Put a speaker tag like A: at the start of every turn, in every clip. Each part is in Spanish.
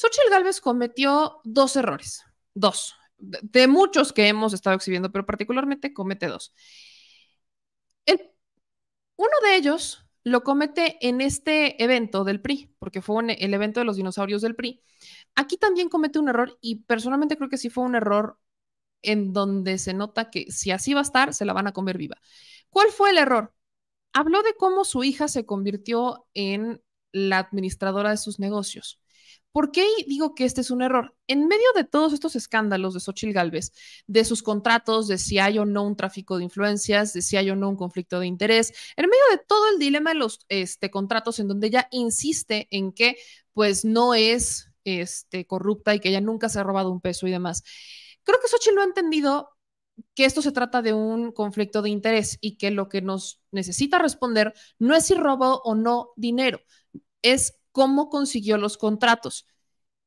A: Xochitl Gálvez cometió dos errores, dos, de, muchos que hemos estado exhibiendo, pero particularmente comete dos. uno de ellos lo comete en este evento del PRI, porque fue el evento de los dinosaurios del PRI. Aquí también comete un error y personalmente creo que sí fue un error en donde se nota que si así va a estar, se la van a comer viva. ¿Cuál fue el error? Habló de cómo su hija se convirtió en la administradora de sus negocios. ¿Por qué digo que este es un error? En medio de todos estos escándalos de Xochitl Galvez, de sus contratos, de si hay o no un tráfico de influencias, de si hay o no un conflicto de interés, en medio de todo el dilema de los este, contratos en donde ella insiste en que pues no es este, corrupta y que ella nunca se ha robado un peso y demás. Creo que Xochitl no ha entendido que esto se trata de un conflicto de interés y que lo que nos necesita responder no es si robó o no dinero, es cómo consiguió los contratos,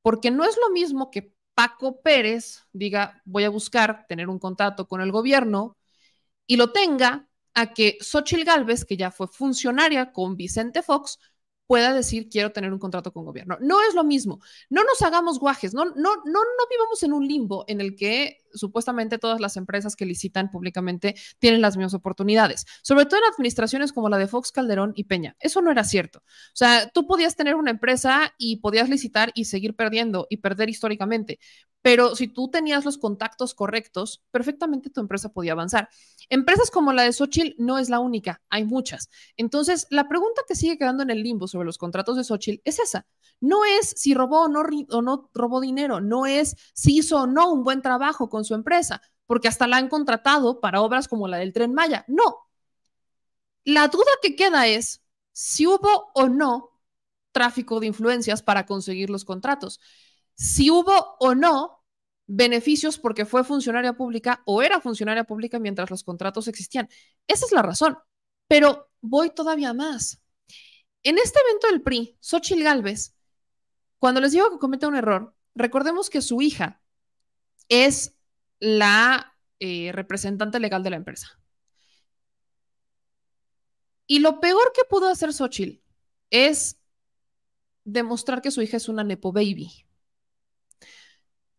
A: porque no es lo mismo que Paco Pérez diga, voy a buscar tener un contrato con el gobierno y lo tenga, a que Xochitl Gálvez, que ya fue funcionaria con Vicente Fox, pueda decir quiero tener un contrato con gobierno. No es lo mismo. No nos hagamos guajes, no, no, no, no vivamos en un limbo en el que supuestamente todas las empresas que licitan públicamente tienen las mismas oportunidades, sobre todo en administraciones como la de Fox Calderón y Peña. Eso no era cierto. O sea, tú podías tener una empresa y podías licitar y seguir perdiendo y perder históricamente, pero si tú tenías los contactos correctos, perfectamente tu empresa podía avanzar. Empresas como la de Sochil no es la única, hay muchas. Entonces, la pregunta que sigue quedando en el limbo sobre los contratos de Sochil es esa. No es si robó o no, o no robó dinero, no es si hizo o no un buen trabajo con su empresa, porque hasta la han contratado para obras como la del tren Maya. No. La duda que queda es si hubo o no tráfico de influencias para conseguir los contratos si hubo o no beneficios porque fue funcionaria pública o era funcionaria pública mientras los contratos existían. Esa es la razón, pero voy todavía más. En este evento del PRI, Xochitl Galvez, cuando les digo que comete un error, recordemos que su hija es la eh, representante legal de la empresa. Y lo peor que pudo hacer Xochitl es demostrar que su hija es una Nepo Baby.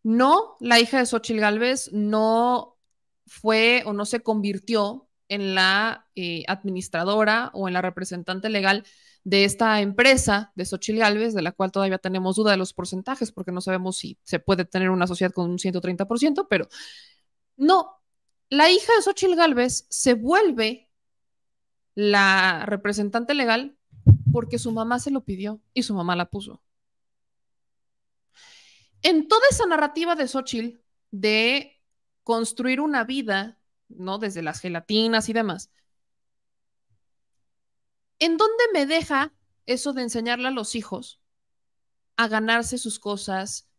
A: No, la hija de Xochitl Galvez no fue o no se convirtió en la eh, administradora o en la representante legal de esta empresa de Xochitl Galvez, de la cual todavía tenemos duda de los porcentajes, porque no sabemos si se puede tener una sociedad con un 130%, pero no, la hija de Xochitl Galvez se vuelve la representante legal porque su mamá se lo pidió y su mamá la puso en toda esa narrativa de Xochitl de construir una vida, ¿no? Desde las gelatinas y demás. ¿En dónde me deja eso de enseñarle a los hijos a ganarse sus cosas?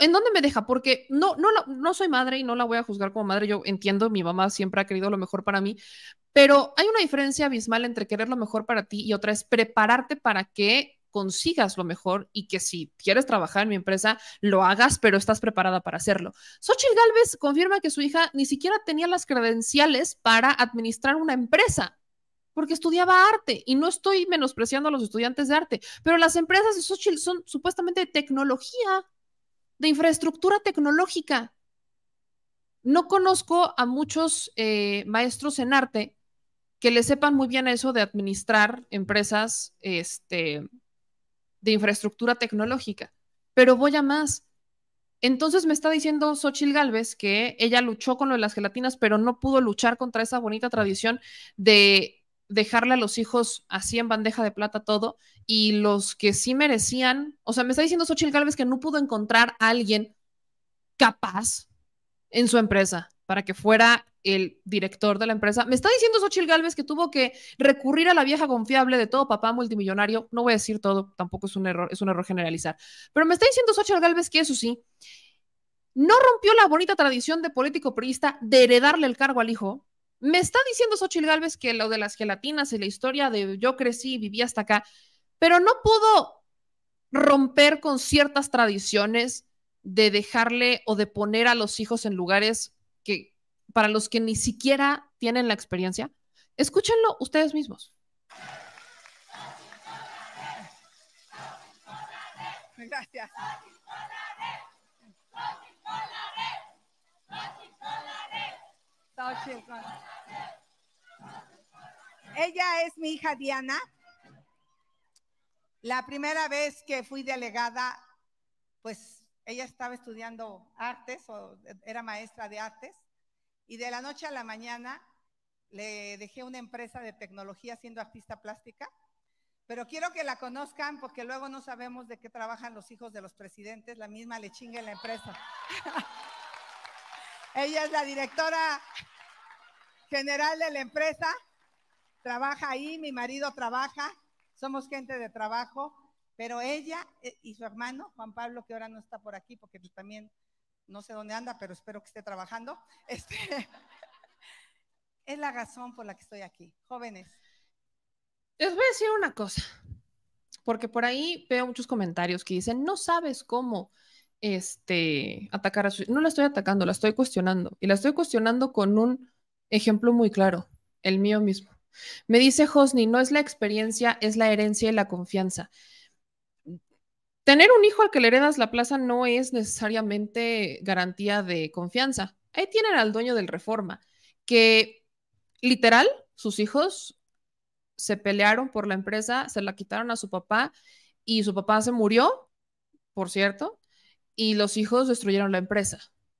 A: ¿En dónde me deja? Porque no, no, no soy madre y no la voy a juzgar como madre. Yo entiendo, mi mamá siempre ha querido lo mejor para mí, pero hay una diferencia abismal entre querer lo mejor para ti y otra es prepararte para que consigas lo mejor y que si quieres trabajar en mi empresa, lo hagas, pero estás preparada para hacerlo. Xochitl Galvez confirma que su hija ni siquiera tenía las credenciales para administrar una empresa porque estudiaba arte y no estoy menospreciando a los estudiantes de arte, pero las empresas de Xochitl son supuestamente de tecnología, de infraestructura tecnológica. No conozco a muchos eh, maestros en arte que le sepan muy bien eso de administrar empresas este, de infraestructura tecnológica, pero voy a más. Entonces me está diciendo Xochil Gálvez que ella luchó con lo de las gelatinas, pero no pudo luchar contra esa bonita tradición de dejarle a los hijos así en bandeja de plata todo y los que sí merecían, o sea, me está diciendo Xochil Gálvez que no pudo encontrar a alguien capaz en su empresa para que fuera el director de la empresa. Me está diciendo Xochil Gálvez que tuvo que recurrir a la vieja confiable de todo papá multimillonario. No voy a decir todo, tampoco es un error, es un error generalizar. Pero me está diciendo Xochitl Galvez que eso sí, no rompió la bonita tradición de político priista de heredarle el cargo al hijo. Me está diciendo Xochil Gálvez que lo de las gelatinas y la historia de yo crecí y viví hasta acá, pero no pudo romper con ciertas tradiciones de dejarle o de poner a los hijos en lugares que para los que ni siquiera tienen la experiencia, escúchenlo ustedes mismos.
B: Gracias. Ella es mi hija Diana. La primera vez que fui delegada, pues ella estaba estudiando artes o e, era maestra de artes y de la noche a la mañana le dejé una empresa de tecnología siendo artista plástica, pero quiero que la conozcan porque luego no sabemos de qué trabajan los hijos de los presidentes, la misma le chingue en la empresa. ella es la directora general de la empresa, trabaja ahí, mi marido trabaja, somos gente de trabajo pero ella eh, y su hermano, Juan Pablo, que ahora no está por aquí porque pues, también no sé dónde anda, pero espero que esté trabajando, este, es la razón por la que estoy aquí. Jóvenes.
A: Les voy a decir una cosa, porque por ahí veo muchos comentarios que dicen, no sabes cómo este, atacar a su... No la estoy atacando, la estoy cuestionando. Y la estoy cuestionando con un ejemplo muy claro, el mío mismo. Me dice Hosni, no es la experiencia, es la herencia y la confianza tener un hijo al que le heredas la plaza no es necesariamente garantía de confianza. Ahí tienen al dueño del Reforma, que literal, sus hijos se pelearon por la empresa, se la quitaron a su papá y su papá se murió, por cierto, y los hijos destruyeron la empresa.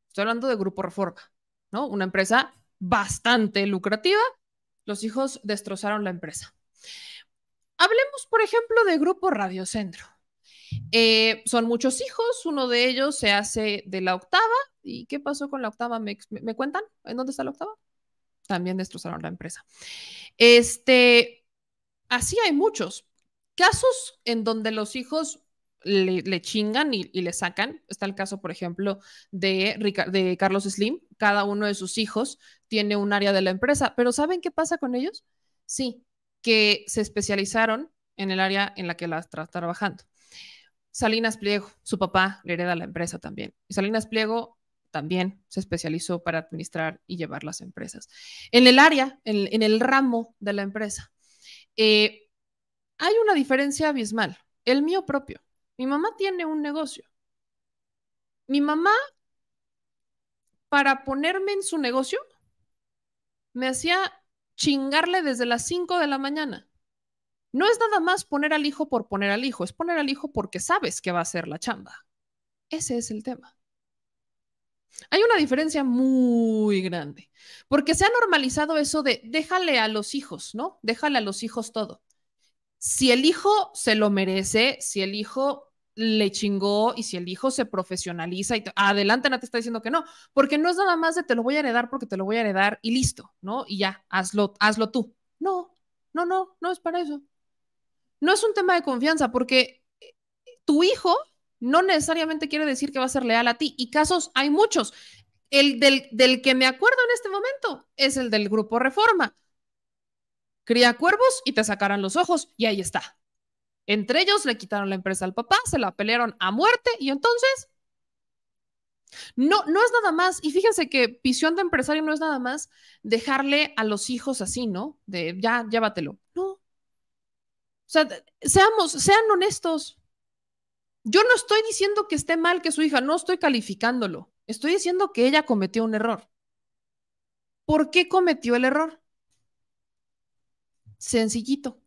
A: Estoy hablando de Grupo Reforma, ¿no? Una empresa bastante lucrativa. Los hijos destrozaron la empresa. Hablemos, por ejemplo, de Grupo Radiocentro. Eh, son muchos hijos, uno de ellos se hace de la octava. ¿Y qué pasó con la octava? ¿Me, cuentan? ¿En dónde está la octava? También destrozaron la empresa. Este, así hay muchos casos en donde los hijos le, chingan y, le sacan. Está el caso, por ejemplo, de, de Carlos Slim. Cada uno de sus hijos tiene un área de la empresa, pero ¿saben qué pasa con ellos? Sí, que se especializaron en el área en la que las está trabajando. Salinas Pliego, su papá le hereda la empresa también. Y Salinas Pliego también se especializó para administrar y llevar las empresas. En el área, en, el ramo de la empresa, eh, hay una diferencia abismal. El mío propio. Mi mamá tiene un negocio. Mi mamá, para ponerme en su negocio, me hacía chingarle desde las 5 de la mañana no es nada más poner al hijo por poner al hijo, es poner al hijo porque sabes que va a ser la chamba. Ese es el tema. Hay una diferencia muy grande, porque se ha normalizado eso de déjale a los hijos, ¿no? Déjale a los hijos todo. Si el hijo se lo merece, si el hijo le chingó y si el hijo se profesionaliza y te, adelante no te está diciendo que no, porque no es nada más de te lo voy a heredar porque te lo voy a heredar y listo, ¿no? Y ya, hazlo, hazlo tú. No, no, no, no es para eso no es un tema de confianza porque eh, tu hijo no necesariamente quiere decir que va a ser leal a ti y casos hay muchos. El del, que me acuerdo en este momento es el del grupo Reforma. Cría cuervos y te sacarán los ojos y ahí está. Entre ellos le quitaron la empresa al papá, se la pelearon a muerte y entonces no, no es nada más, y fíjense que visión de empresario no es nada más dejarle a los hijos así, ¿no? De ya, llévatelo. No, o sea, seamos, sean honestos. Yo no estoy diciendo que esté mal que su hija, no estoy calificándolo. Estoy diciendo que ella cometió un error. ¿Por qué cometió el error? Sencillito.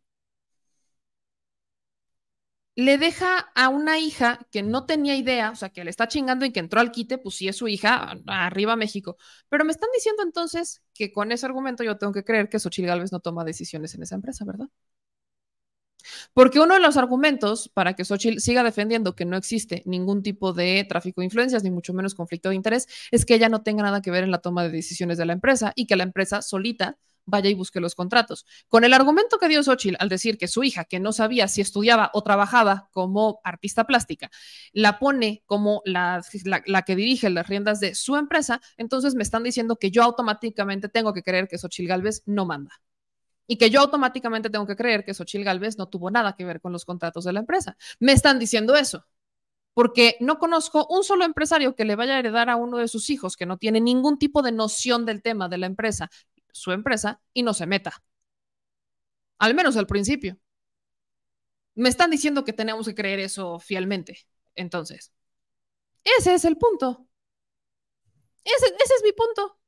A: Le deja a una hija que no tenía idea, o sea, que le está chingando y que entró al quite, pues sí es su hija, arriba México. Pero me están diciendo entonces que con ese argumento yo tengo que creer que Xochitl Gálvez no toma decisiones en esa empresa, ¿verdad? Porque uno de los argumentos para que Xochitl siga defendiendo que no existe ningún tipo de tráfico de influencias, ni mucho menos conflicto de interés, es que ella no tenga nada que ver en la toma de decisiones de la empresa y que la empresa solita vaya y busque los contratos. Con el argumento que dio Xochitl al decir que su hija, que no sabía si estudiaba o trabajaba como artista plástica, la pone como la, que dirige las riendas de su empresa, entonces me están diciendo que yo automáticamente tengo que creer que Xochitl Galvez no manda y que yo automáticamente tengo que creer que sochil Gálvez no tuvo nada que ver con los contratos de la empresa. Me están diciendo eso, porque no conozco un solo empresario que le vaya a heredar a uno de sus hijos que no tiene ningún tipo de noción del tema de la empresa, su empresa, y no se meta. Al menos al principio. Me están diciendo que tenemos que creer eso fielmente. Entonces, ese es el punto. ese es mi punto.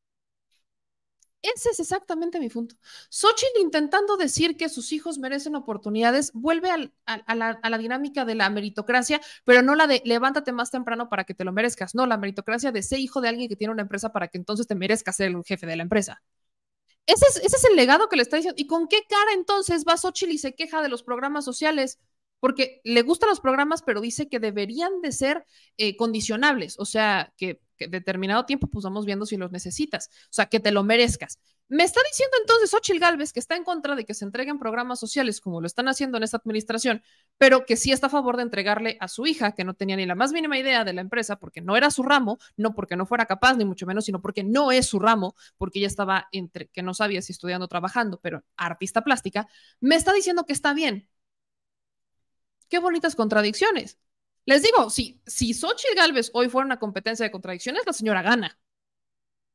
A: Ese es exactamente mi punto. Xochitl intentando decir que sus hijos merecen oportunidades, vuelve a, la, dinámica de la meritocracia, pero no la de levántate más temprano para que te lo merezcas. No, la meritocracia de ser hijo de alguien que tiene una empresa para que entonces te merezcas ser el jefe de la empresa. Ese es, el legado que le está diciendo. ¿Y con qué cara entonces va Xochitl y se queja de los programas sociales? Porque le gustan los programas, pero dice que deberían de ser eh, condicionables, o sea, que que determinado tiempo, pues vamos viendo si los necesitas. O sea, que te lo merezcas. Me está diciendo entonces Ochil Galvez, que está en contra de que se entreguen programas sociales como lo están haciendo en esta administración, pero que sí está a favor de entregarle a su hija, que no tenía ni la más mínima idea de la empresa porque no era su ramo, no porque no fuera capaz, ni mucho menos, sino porque no es su ramo, porque ella estaba entre que no sabía si estudiando o trabajando, pero artista plástica, me está diciendo que está bien. Qué bonitas contradicciones. Les digo, si, si Xochitl Galvez hoy fuera una competencia de contradicciones, la señora gana.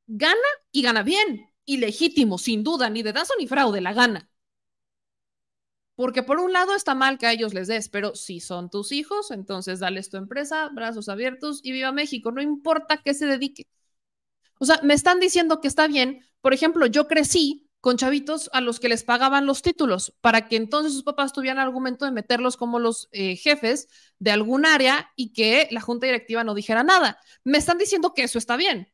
A: Gana y gana bien, ilegítimo sin duda, ni de dazo ni fraude, la gana. Porque por un lado está mal que a ellos les des, pero si son tus hijos, entonces dales tu empresa, brazos abiertos y viva México, no importa qué se dedique. O sea, me están diciendo que está bien. Por ejemplo, yo crecí con chavitos a los que les pagaban los títulos, para que entonces sus papás tuvieran argumento de meterlos como los eh, jefes de algún área y que la junta directiva no dijera nada. Me están diciendo que eso está bien,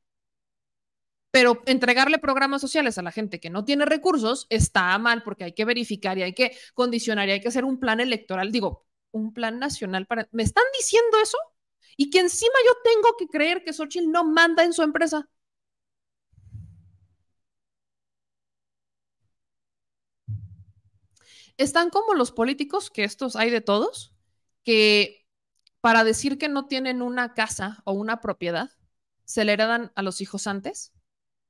A: pero entregarle programas sociales a la gente que no tiene recursos está mal porque hay que verificar y hay que condicionar y hay que hacer un plan electoral, digo, un plan nacional para... ¿Me están diciendo eso? Y que encima yo tengo que creer que Sochi no manda en su empresa. están como los políticos, que estos hay de todos, que para decir que no tienen una casa o una propiedad, se le heredan a los hijos antes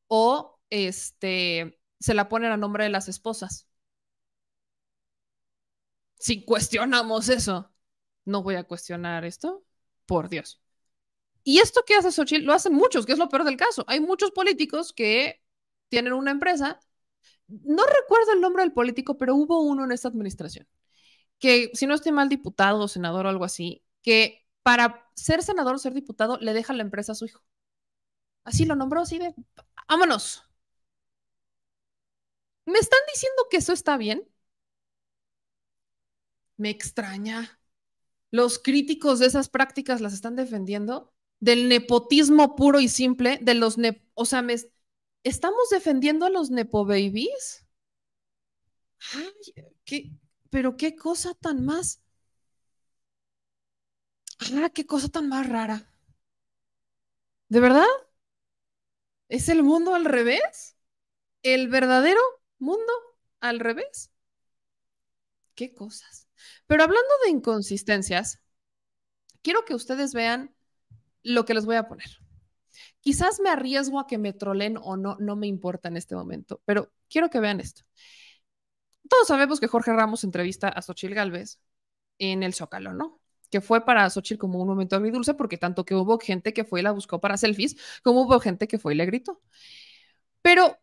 A: o este, se la ponen a nombre de las esposas. Si cuestionamos eso, no voy a cuestionar esto, por Dios. Y esto que hace Xochitl lo hacen muchos, que es lo peor del caso. Hay muchos políticos que tienen una empresa no recuerdo el nombre del político, pero hubo uno en esta administración, que si no estoy mal diputado o senador o algo así, que para ser senador o ser diputado le deja la empresa a su hijo. Así lo nombró, así de, vámonos. ¿Me están diciendo que eso está bien? Me extraña. Los críticos de esas prácticas las están defendiendo del nepotismo puro y simple, de los, o sea, me ¿Estamos defendiendo a los Nepo Babies? Ay, Pero qué cosa tan más. Ah, qué cosa tan más rara. ¿De verdad? ¿Es el mundo al revés? ¿El verdadero mundo al revés? Qué cosas. Pero hablando de inconsistencias, quiero que ustedes vean lo que les voy a poner. Quizás me arriesgo a que me trolen o no, no me importa en este momento, pero quiero que vean esto. Todos sabemos que Jorge Ramos entrevista a Xochil Gálvez en el Zócalo, ¿no? Que fue para Xochitl como un momento dulce, porque tanto que hubo gente que fue y la buscó para selfies, como hubo gente que fue y le gritó. Pero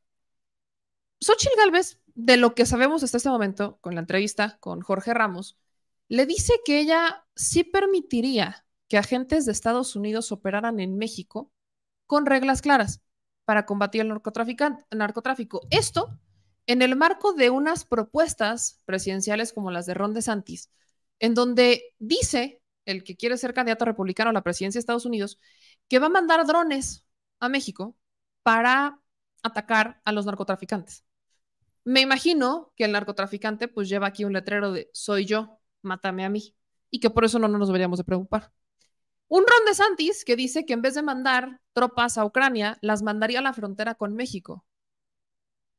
A: Xochitl Gálvez, de lo que sabemos hasta este momento, con la entrevista con Jorge Ramos, le dice que ella sí permitiría que agentes de Estados Unidos operaran en México con reglas claras para combatir el, narcotráfico. Esto en el marco de unas propuestas presidenciales como las de Ron DeSantis, en donde dice el que quiere ser candidato republicano a la presidencia de Estados Unidos que va a mandar drones a México para atacar a los narcotraficantes. Me imagino que el narcotraficante pues lleva aquí un letrero de soy yo, mátame a mí, y que por eso no, no nos deberíamos de preocupar. Un Ron Santis que dice que en vez de mandar tropas a Ucrania, las mandaría a la frontera con México.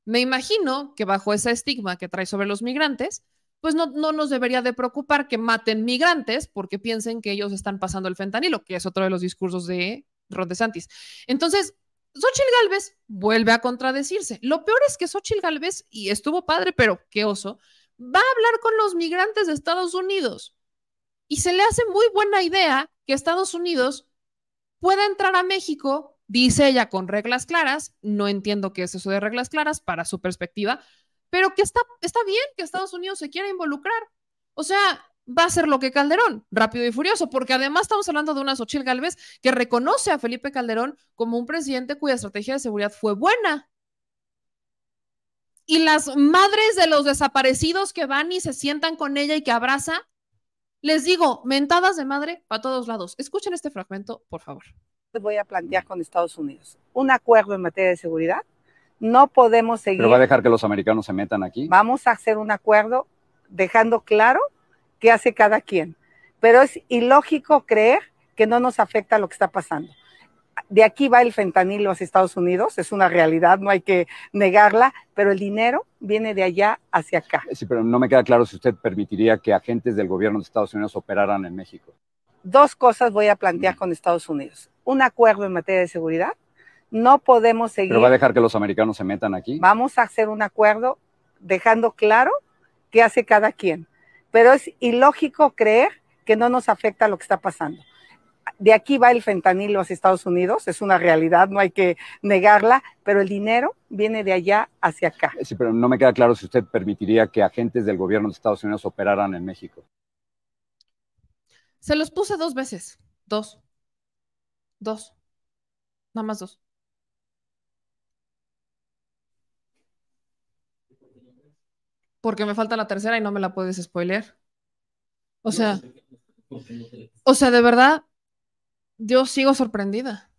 A: Me imagino que bajo ese estigma que trae sobre los migrantes, pues no, nos debería de preocupar que maten migrantes porque piensen que ellos están pasando el fentanilo, que es otro de los discursos de Ron Santis. Entonces, Xochitl Galvez vuelve a contradecirse. Lo peor es que Xochitl Galvez, y estuvo padre, pero qué oso, va a hablar con los migrantes de Estados Unidos. Y se le hace muy buena idea que Estados Unidos pueda entrar a México, dice ella, con reglas claras. No entiendo qué es eso de reglas claras para su perspectiva, pero que está, está bien que Estados Unidos se quiera involucrar. O sea, va a ser lo que Calderón, rápido y furioso, porque además estamos hablando de una Xochil Galvez que reconoce a Felipe Calderón como un presidente cuya estrategia de seguridad fue buena. Y las madres de los desaparecidos que van y se sientan con ella y que abraza, les digo, mentadas de madre para todos lados. Escuchen este fragmento, por favor.
B: Voy a plantear con Estados Unidos un acuerdo en materia de seguridad. No podemos seguir. ¿Pero va a dejar que los americanos se metan aquí? Vamos a hacer un acuerdo dejando claro qué hace cada quien. Pero es ilógico creer que no nos afecta lo que está pasando de aquí va el fentanilo a Estados Unidos, es una realidad, no hay que negarla, pero el dinero viene de allá hacia acá. Sí, pero no me queda claro si usted permitiría que agentes del gobierno de Estados Unidos operaran en México. Dos cosas voy a plantear con Estados Unidos. Un acuerdo en materia de seguridad. No podemos seguir. ¿Pero va a dejar que los americanos se metan aquí? Vamos a hacer un acuerdo dejando claro qué hace cada quien. Pero es ilógico creer que no nos afecta lo que está pasando de aquí va el fentanilo hacia Estados Unidos, es una realidad, no hay que negarla, pero el dinero viene de allá hacia acá. Sí, pero no me queda claro si usted permitiría que agentes del gobierno de Estados Unidos operaran en México.
A: Se los puse dos veces, dos, dos, nada más dos. Porque me falta la tercera y no me la puedes spoiler. O sea, o sea, de verdad, yo sigo sorprendida.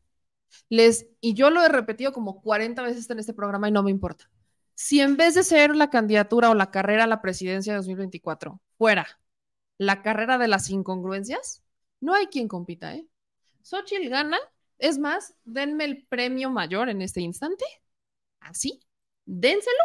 A: Les, y yo lo he repetido como 40 veces en este programa y no me importa. Si en vez de ser la candidatura o la carrera a la presidencia de 2024 fuera la carrera de las incongruencias, no hay quien compita, ¿eh? Xochitl gana, es más, denme el premio mayor en este instante, así, dénselo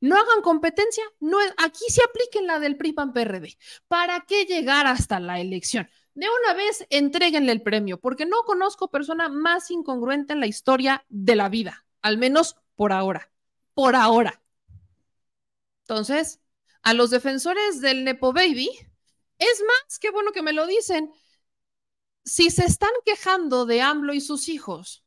A: no hagan competencia, no, aquí se apliquen la del PRI PAN PRD. ¿Para qué llegar hasta la elección? de una vez entreguenle el premio, porque no conozco persona más incongruente en la historia de la vida, al menos por ahora, por ahora. Entonces, a los defensores del Nepo Baby, es más, que bueno que me lo dicen, si se están quejando de AMLO y sus hijos,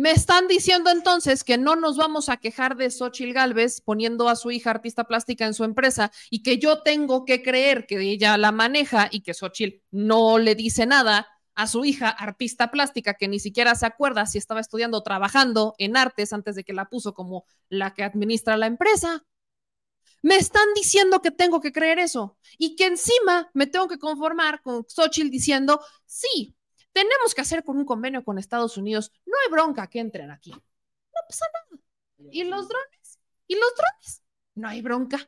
A: me están diciendo entonces que no nos vamos a quejar de Xochil Gálvez poniendo a su hija artista plástica en su empresa y que yo tengo que creer que ella la maneja y que Xochil no le dice nada a su hija artista plástica que ni siquiera se acuerda si estaba estudiando o trabajando en artes antes de que la puso como la que administra la empresa. Me están diciendo que tengo que creer eso y que encima me tengo que conformar con Xochitl diciendo, sí, tenemos que hacer con un convenio con Estados Unidos, no hay bronca que entren aquí. No pasa nada. ¿Y los drones? ¿Y los drones? No hay bronca.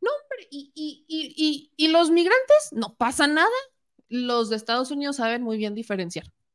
A: No, hombre, y, y los migrantes? No pasa nada. Los de Estados Unidos saben muy bien diferenciar.